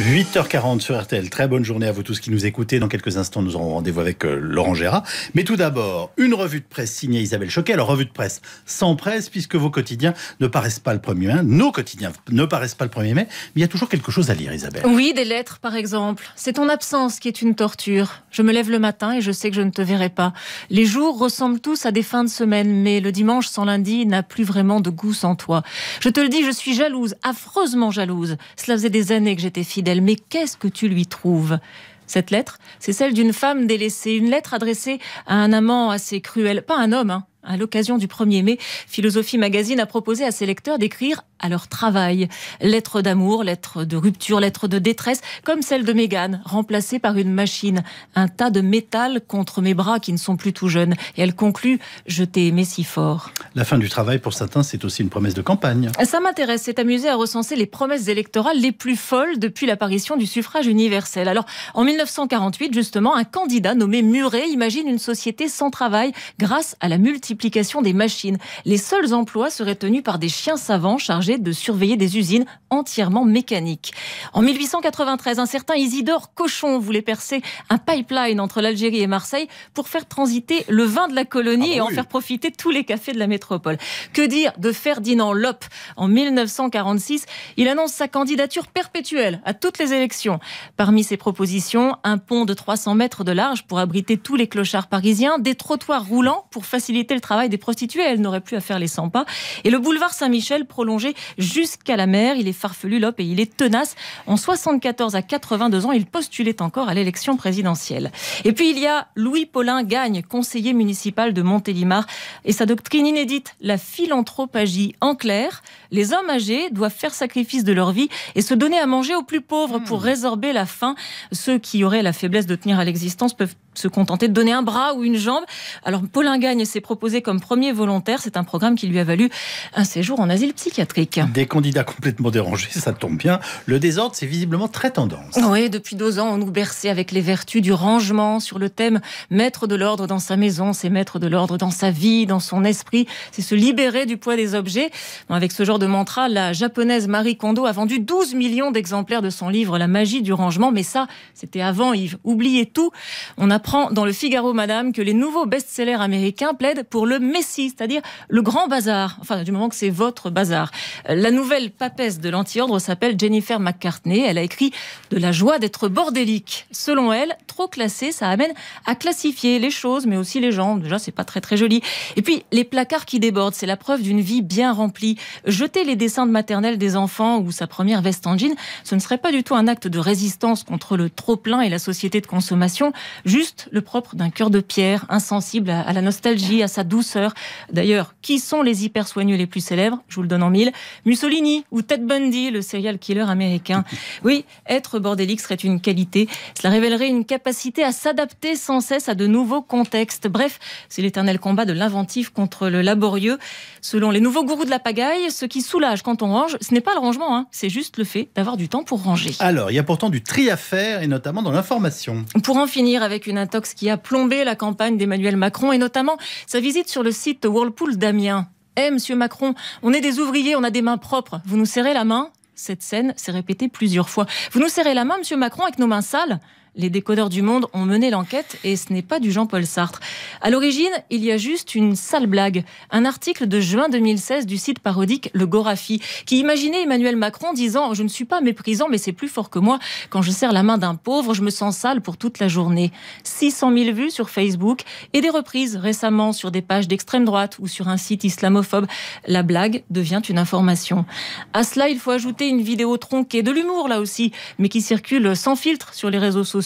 8h40 sur RTL. Très bonne journée à vous tous qui nous écoutez. Dans quelques instants, nous aurons rendez-vous avec euh, Laurent Gérard. Mais tout d'abord, une revue de presse signée Isabelle Choquet. Alors, revue de presse sans presse, puisque vos quotidiens ne paraissent pas le 1er mai. Nos quotidiens ne paraissent pas le 1er mai. Mais il y a toujours quelque chose à lire, Isabelle. Oui, des lettres, par exemple. C'est ton absence qui est une torture. Je me lève le matin et je sais que je ne te verrai pas. Les jours ressemblent tous à des fins de semaine, mais le dimanche sans lundi n'a plus vraiment de goût sans toi. Je te le dis, je suis jalouse, affreusement jalouse. Cela faisait des années que j'étais fidèle mais qu'est-ce que tu lui trouves cette lettre, c'est celle d'une femme délaissée, une lettre adressée à un amant assez cruel, pas un homme, hein, à l'occasion du 1er mai, Philosophie Magazine a proposé à ses lecteurs d'écrire à leur travail. Lettres d'amour, lettres de rupture, lettres de détresse, comme celle de Mégane, remplacée par une machine. Un tas de métal contre mes bras qui ne sont plus tout jeunes. Et elle conclut Je t'ai aimé si fort. La fin du travail, pour certains, c'est aussi une promesse de campagne. Ça m'intéresse. C'est amusé à recenser les promesses électorales les plus folles depuis l'apparition du suffrage universel. Alors, en 1948, justement, un candidat nommé Muret imagine une société sans travail grâce à la multiplication des machines. Les seuls emplois seraient tenus par des chiens savants chargés de surveiller des usines entièrement mécaniques. En 1893, un certain Isidore Cochon voulait percer un pipeline entre l'Algérie et Marseille pour faire transiter le vin de la colonie ah bah et en faire profiter tous les cafés de la métropole. Que dire de Ferdinand Lopp En 1946, il annonce sa candidature perpétuelle à toutes les élections. Parmi ses propositions, un pont de 300 mètres de large pour abriter tous les clochards parisiens, des trottoirs roulants pour faciliter le travail des prostituées. elle n'auraient plus à faire les 100 pas. Et le boulevard Saint-Michel prolongé jusqu'à la mer. Il est farfelu, l'op et il est tenace. En 74 à 82 ans, il postulait encore à l'élection présidentielle. Et puis il y a Louis Paulin Gagne, conseiller municipal de Montélimar, et sa doctrine inédite, la philanthropagie. En clair, les hommes âgés doivent faire sacrifice de leur vie et se donner à manger aux plus pauvres pour hmm. résorber la faim. Ceux qui auraient la faiblesse de tenir à l'existence peuvent se contenter de donner un bras ou une jambe. Alors Paulin Gagne s'est proposé comme premier volontaire. C'est un programme qui lui a valu un séjour en asile psychiatrique. Des candidats complètement dérangés, ça tombe bien. Le désordre, c'est visiblement très tendance. Oui, depuis deux ans, on nous berçait avec les vertus du rangement sur le thème mettre de l'ordre dans sa maison, c'est mettre de l'ordre dans sa vie, dans son esprit, c'est se libérer du poids des objets. avec ce genre de mantra, la japonaise Marie Kondo a vendu 12 millions d'exemplaires de son livre La magie du rangement, mais ça, c'était avant Yves. Oubliez tout. On apprend dans le Figaro, madame, que les nouveaux best-sellers américains plaident pour le Messie, c'est-à-dire le grand bazar, enfin du moment que c'est votre bazar. Euh, la nouvelle papesse de l'anti-ordre s'appelle Jennifer McCartney. Elle a écrit De la joie d'être bordélique. Selon elle, trop classé, ça amène à classifier les choses, mais aussi les gens. Déjà, c'est pas très très joli. Et puis, les placards qui débordent, c'est la preuve d'une vie bien remplie. Jeter les dessins de maternelle des enfants ou sa première veste en jean, ce ne serait pas du tout un acte de résistance contre le trop-plein et la société de consommation, juste le propre d'un cœur de pierre, insensible à la nostalgie, à sa douceur. D'ailleurs, qui sont les hyper soigneux les plus célèbres Je vous le donne en mille. Mussolini ou Ted Bundy, le serial killer américain. Oui, être bordélique serait une qualité. Cela révélerait une capacité à s'adapter sans cesse à de nouveaux contextes. Bref, c'est l'éternel combat de l'inventif contre le laborieux. Selon les nouveaux gourous de la pagaille, ce qui soulage quand on range, ce n'est pas le rangement, hein. c'est juste le fait d'avoir du temps pour ranger. Alors, il y a pourtant du tri à faire, et notamment dans l'information. Pour en finir avec une intox qui a plombé la campagne d'Emmanuel Macron, et notamment sa visite visite sur le site Whirlpool Damien. Eh, monsieur Macron, on est des ouvriers, on a des mains propres. Vous nous serrez la main Cette scène s'est répétée plusieurs fois. Vous nous serrez la main, monsieur Macron, avec nos mains sales les décodeurs du monde ont mené l'enquête et ce n'est pas du Jean-Paul Sartre. À l'origine, il y a juste une sale blague, un article de juin 2016 du site parodique Le Gorafi qui imaginait Emmanuel Macron disant "Je ne suis pas méprisant mais c'est plus fort que moi quand je serre la main d'un pauvre, je me sens sale pour toute la journée." 600 000 vues sur Facebook et des reprises récemment sur des pages d'extrême droite ou sur un site islamophobe. La blague devient une information. À cela, il faut ajouter une vidéo tronquée de l'humour là aussi, mais qui circule sans filtre sur les réseaux sociaux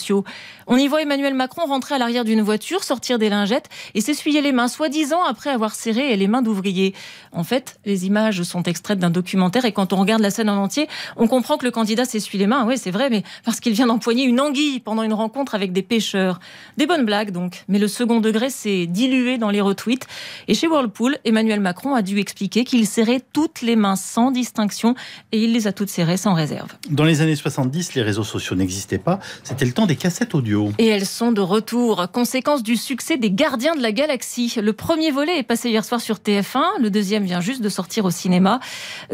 on y voit Emmanuel Macron rentrer à l'arrière d'une voiture, sortir des lingettes et s'essuyer les mains, soi-disant après avoir serré les mains d'ouvriers. En fait, les images sont extraites d'un documentaire et quand on regarde la scène en entier, on comprend que le candidat s'essuie les mains, oui c'est vrai, mais parce qu'il vient d'empoigner une anguille pendant une rencontre avec des pêcheurs. Des bonnes blagues donc, mais le second degré s'est dilué dans les retweets. Et chez Whirlpool, Emmanuel Macron a dû expliquer qu'il serrait toutes les mains sans distinction et il les a toutes serrées sans réserve. Dans les années 70, les réseaux sociaux n'existaient pas. C'était le temps des cassettes audio. Et elles sont de retour, conséquence du succès des Gardiens de la Galaxie. Le premier volet est passé hier soir sur TF1, le deuxième vient juste de sortir au cinéma.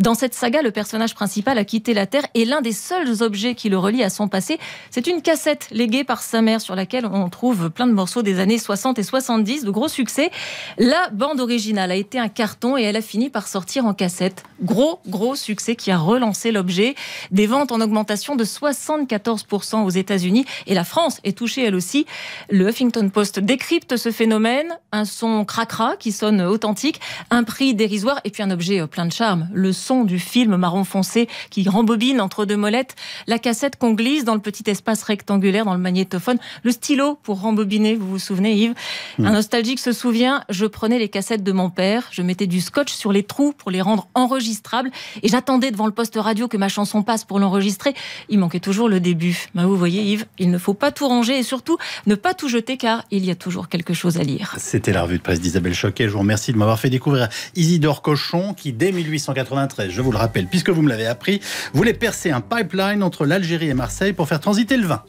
Dans cette saga, le personnage principal a quitté la Terre et l'un des seuls objets qui le relie à son passé, c'est une cassette léguée par sa mère sur laquelle on trouve plein de morceaux des années 60 et 70, de gros succès. La bande originale a été un carton et elle a fini par sortir en cassette. Gros, gros succès qui a relancé l'objet. Des ventes en augmentation de 74% aux États-Unis et la France est touchée elle aussi. Le Huffington Post décrypte ce phénomène, un son cracra qui sonne authentique, un prix dérisoire et puis un objet euh, plein de charme. Le son du film marron foncé qui rembobine entre deux molettes, la cassette qu'on glisse dans le petit espace rectangulaire, dans le magnétophone, le stylo pour rembobiner, vous vous souvenez Yves hmm. Un nostalgique se souvient, je prenais les cassettes de mon père, je mettais du scotch sur les trous pour les rendre enregistrables et j'attendais devant le poste radio que ma chanson passe pour l'enregistrer. Il manquait toujours le début. Ben, vous voyez Yves, il ne faut pas tout ranger et surtout ne pas tout jeter car il y a toujours quelque chose à lire. C'était la revue de presse d'Isabelle Choquet. Je vous remercie de m'avoir fait découvrir Isidore Cochon qui, dès 1893, je vous le rappelle, puisque vous me l'avez appris, voulait percer un pipeline entre l'Algérie et Marseille pour faire transiter le vin.